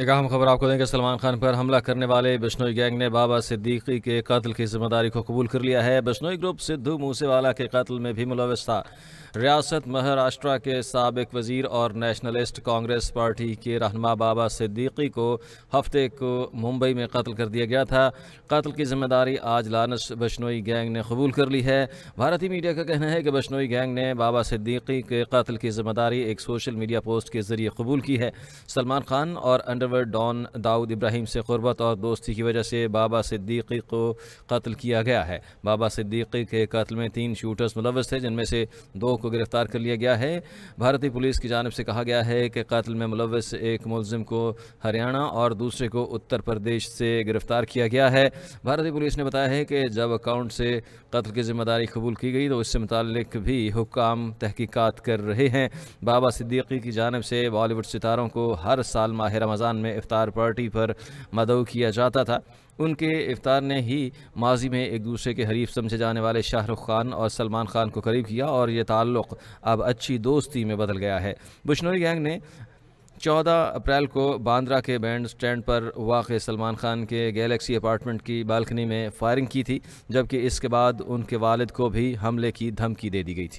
एक अहम खबर आपको देंगे सलमान खान पर हमला करने वाले बिश्नोई गैंग ने बाबा सिद्दीकी के कत्ल की जिम्मेदारी को कबूल कर लिया है बिश्नोई ग्रुप सिद्धू मूसेवाला के कत्ल में भी मुलविस था रियासत महाराष्ट्र के सबक वजीर और नेशनलिस्ट कांग्रेस पार्टी के रहनमा बाबा सिद्दीकी को हफ्ते को मुंबई में कत्ल कर दिया गया था कत्ल की जिम्मेदारी आज लानस बिश्नोई गैंग ने कबूल कर ली है भारतीय मीडिया का कहना है कि बिश्नोई गैंग ने बाबा सिद्दीकी के कत्ल की जिम्मेदारी एक सोशल मीडिया पोस्ट के जरिए कबूल की है सलमान खान और under driver don Dawood Ibrahim से क़ुरबत और दोस्ती की वजह से बाबा सिद्दीकी को कत्ल किया गया है बाबा सिद्दीकी के कत्ल में तीन शूटर्स मुलवस थे जिनमें से दो को गिरफ़्तार कर लिया गया है भारतीय पुलिस की जानब से कहा गया है कि कत्ल में मुलवस एक मुलजिम को हरियाणा और दूसरे को उत्तर प्रदेश से गिरफ़्तार किया गया है भारतीय पुलिस ने बताया है कि जब अकाउंट से कत्ल की जिम्मेदारी कबूल की गई तो इससे मुतक भी हुकाम तहकीकत कर रहे हैं बाबा सिद्दीकी की जानब से बॉलीवुड सितारों को हर साल माह रमज़ान में इफ्तार पार्टी पर मदऊ किया जाता था उनके इफ्तार ने ही माजी में एक दूसरे के हरीफ समझे जाने वाले शाहरुख खान और सलमान खान को करीब किया और ये ताल्लुक़ अब अच्छी दोस्ती में बदल गया है बुशनोरी गैंग ने चौदह अप्रैल को बांद्रा के बैंड स्टैंड पर वाक़ सलमान खान के गैलेक्सी अपार्टमेंट की बालकनी में फायरिंग की थी जबकि इसके बाद उनके वालिद को भी हमले की धमकी दे दी गई थी